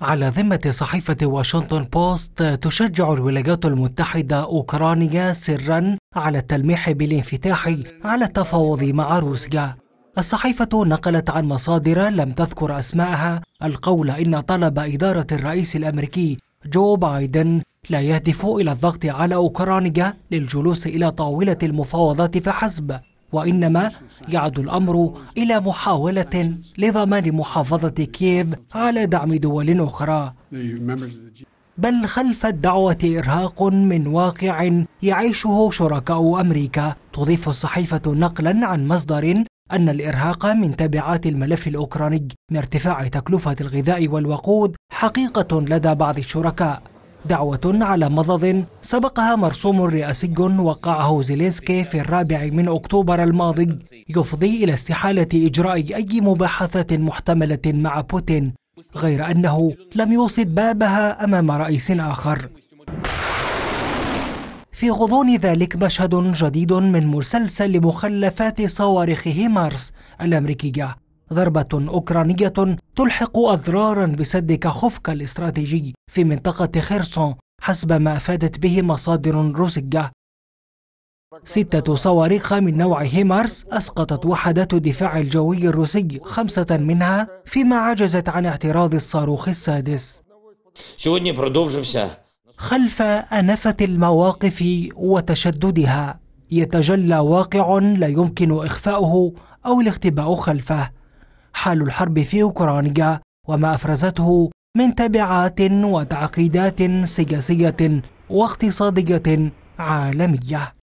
على ذمة صحيفة واشنطن بوست تشجع الولايات المتحدة أوكرانيا سرا على التلميح بالانفتاح على التفاوض مع روسيا الصحيفة نقلت عن مصادر لم تذكر أسماءها القول إن طلب إدارة الرئيس الأمريكي جو بايدن لا يهدف إلى الضغط على أوكرانيا للجلوس إلى طاولة المفاوضات فحسب وإنما يعد الأمر إلى محاولة لضمان محافظة كييف على دعم دول أخرى بل خلف الدعوة إرهاق من واقع يعيشه شركاء أمريكا تضيف الصحيفة نقلا عن مصدر أن الإرهاق من تبعات الملف الأوكراني من ارتفاع تكلفة الغذاء والوقود حقيقة لدى بعض الشركاء دعوة على مضض سبقها مرسوم رئاسي وقعه زيلينسكي في الرابع من أكتوبر الماضي يفضي إلى استحالة إجراء أي مباحثة محتملة مع بوتين غير أنه لم يوصد بابها أمام رئيس آخر في غضون ذلك مشهد جديد من مسلسل مخلفات صواريخ هيمارس الأمريكية ضربة أوكرانية تلحق أضرارا بسد كخوفكا الاستراتيجي في منطقة خيرسون حسب ما أفادت به مصادر روسية ستة صواريخ من نوع هيمارس أسقطت وحدات الدفاع الجوي الروسي خمسة منها فيما عجزت عن اعتراض الصاروخ السادس خلف أنفة المواقف وتشددها يتجلى واقع لا يمكن إخفاؤه أو الاختباء خلفه حال الحرب في أوكرانيا وما أفرزته من تبعات وتعقيدات سياسية واقتصادية عالمية